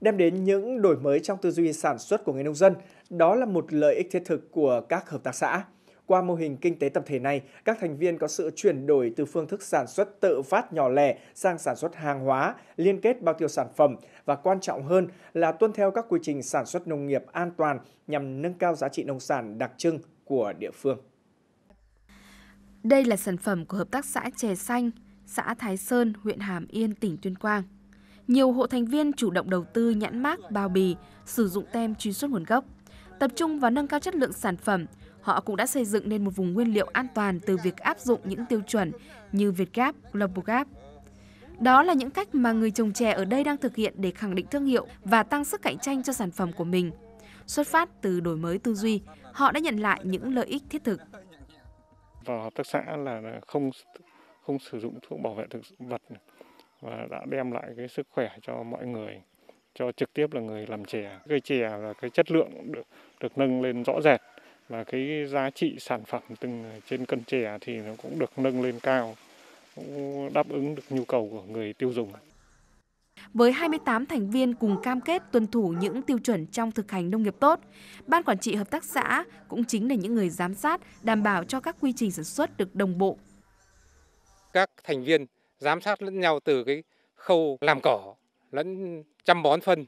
đem đến những đổi mới trong tư duy sản xuất của người nông dân. Đó là một lợi ích thiết thực của các hợp tác xã. Qua mô hình kinh tế tập thể này, các thành viên có sự chuyển đổi từ phương thức sản xuất tự phát nhỏ lẻ sang sản xuất hàng hóa, liên kết bao tiêu sản phẩm và quan trọng hơn là tuân theo các quy trình sản xuất nông nghiệp an toàn nhằm nâng cao giá trị nông sản đặc trưng của địa phương. Đây là sản phẩm của hợp tác xã chè xanh, xã Thái Sơn, huyện Hàm Yên, tỉnh Tuyên Quang. Nhiều hộ thành viên chủ động đầu tư nhãn mát, bao bì, sử dụng tem truy xuất nguồn gốc. Tập trung vào nâng cao chất lượng sản phẩm, họ cũng đã xây dựng nên một vùng nguyên liệu an toàn từ việc áp dụng những tiêu chuẩn như Việt Gap, Global Gap. Đó là những cách mà người trồng chè ở đây đang thực hiện để khẳng định thương hiệu và tăng sức cạnh tranh cho sản phẩm của mình. Xuất phát từ đổi mới tư duy, họ đã nhận lại những lợi ích thiết thực. Vào hợp tác xã là không không sử dụng thuốc bảo vệ thực vật và đã đem lại cái sức khỏe cho mọi người cho trực tiếp là người làm chè cây chè là cái chất lượng được được nâng lên rõ rệt và cái giá trị sản phẩm từng trên cân chè thì nó cũng được nâng lên cao cũng đáp ứng được nhu cầu của người tiêu dùng với 28 thành viên cùng cam kết tuân thủ những tiêu chuẩn trong thực hành nông nghiệp tốt. Ban quản trị hợp tác xã cũng chính là những người giám sát đảm bảo cho các quy trình sản xuất được đồng bộ. Các thành viên giám sát lẫn nhau từ cái khâu làm cỏ lẫn chăm bón phân,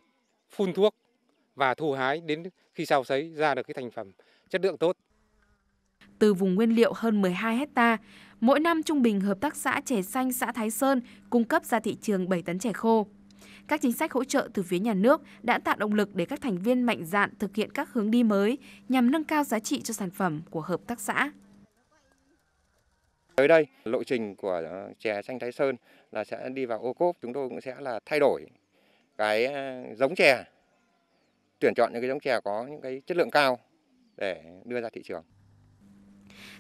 phun thuốc và thu hái đến khi sao sấy ra được cái thành phẩm chất lượng tốt. Từ vùng nguyên liệu hơn 12 hecta, mỗi năm trung bình hợp tác xã chè xanh xã Thái Sơn cung cấp ra thị trường 7 tấn chè khô. Các chính sách hỗ trợ từ phía nhà nước đã tạo động lực để các thành viên mạnh dạn thực hiện các hướng đi mới nhằm nâng cao giá trị cho sản phẩm của hợp tác xã. Tới đây, lộ trình của ờ, chè xanh Thái Sơn là sẽ đi vào ô cốp, chúng tôi cũng sẽ là thay đổi cái ờ, giống chè, tuyển chọn những cái giống chè có những cái chất lượng cao để đưa ra thị trường.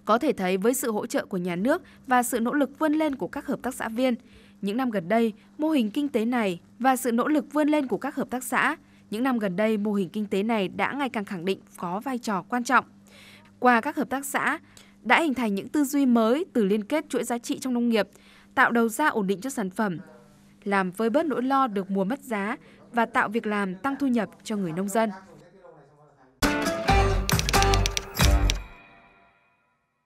Có thể thấy với sự hỗ trợ của nhà nước và sự nỗ lực vươn lên của các hợp tác xã viên, những năm gần đây, mô hình kinh tế này và sự nỗ lực vươn lên của các hợp tác xã, những năm gần đây mô hình kinh tế này đã ngày càng khẳng định có vai trò quan trọng. Qua các hợp tác xã, đã hình thành những tư duy mới từ liên kết chuỗi giá trị trong nông nghiệp, tạo đầu ra ổn định cho sản phẩm, làm vơi bớt nỗi lo được mùa mất giá và tạo việc làm tăng thu nhập cho người nông dân.